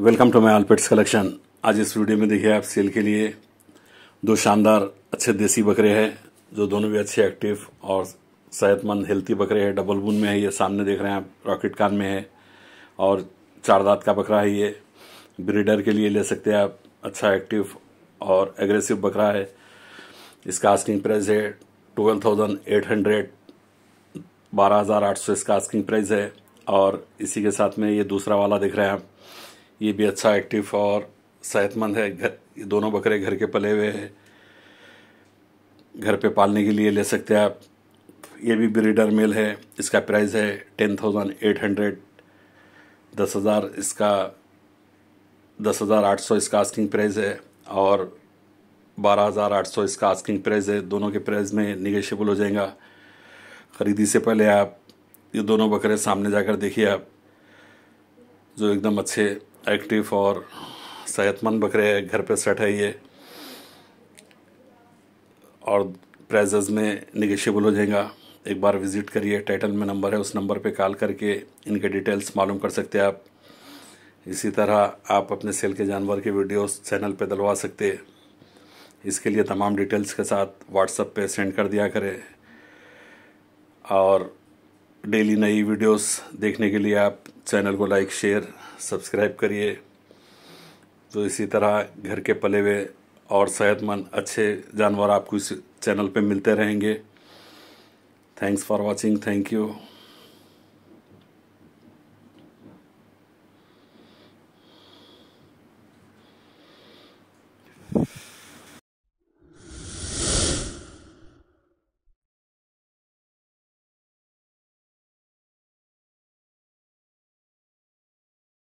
welcome to my all pets collection आज इस video में देखिए आप सेल के लिए दो शानदार अच्छे देसी बकरे हैं जो दोनों भी अच्छे एक्टिव और सेहतमंद हेल्थी बकरे हैं डबल बून में है ये सामने देख रहे हैं आप रॉकेट कान में है और चार दांत का बकरा है ये ब्रीडर के लिए ले सकते हैं आप अच्छा एक्टिव और एग्रेसिव बकरा है इसका आस्किंग प्राइस है ट्वेल्व थाउजेंड एट हंड्रेड बारह हज़ार आठ सौ इसका आस्किंग प्राइस है और इसी के साथ में ये दूसरा वाला देख रहे हैं आप ये भी अच्छा एक्टिव और सेहतमंद है घर ये दोनों बकरे घर के पले हुए हैं घर पे पालने के लिए ले सकते हैं आप ये भी ब्रीडर मेल है इसका प्राइस है टेन थाउजेंड एट हंड्रेड दस हज़ार इसका दस हज़ार आठ सौ इसका आस्किंग प्राइस है और बारह हज़ार आठ सौ इसका आस्किंग प्राइस है दोनों के प्राइस में निगेशियबल हो जाएगा ख़रीदी से पहले आप ये दोनों बकरे सामने जाकर देखिए आप जो एकदम अच्छे एक्टिव और सेहतमंद बकरे है घर पे सेट है ये और प्राइजेज में निगेशियबल हो जाएगा एक बार विज़िट करिए टाइटल में नंबर है उस नंबर पे कॉल करके इनके डिटेल्स मालूम कर सकते हैं आप इसी तरह आप अपने सेल के जानवर के वीडियोस चैनल पे दलवा सकते हैं इसके लिए तमाम डिटेल्स के साथ व्हाट्सएप पे सेंड कर दिया करें और डेली नई वीडियोस देखने के लिए आप चैनल को लाइक शेयर सब्सक्राइब करिए तो इसी तरह घर के पले हुए और सेहतमंद अच्छे जानवर आपको इस चैनल पे मिलते रहेंगे thanks for watching thank you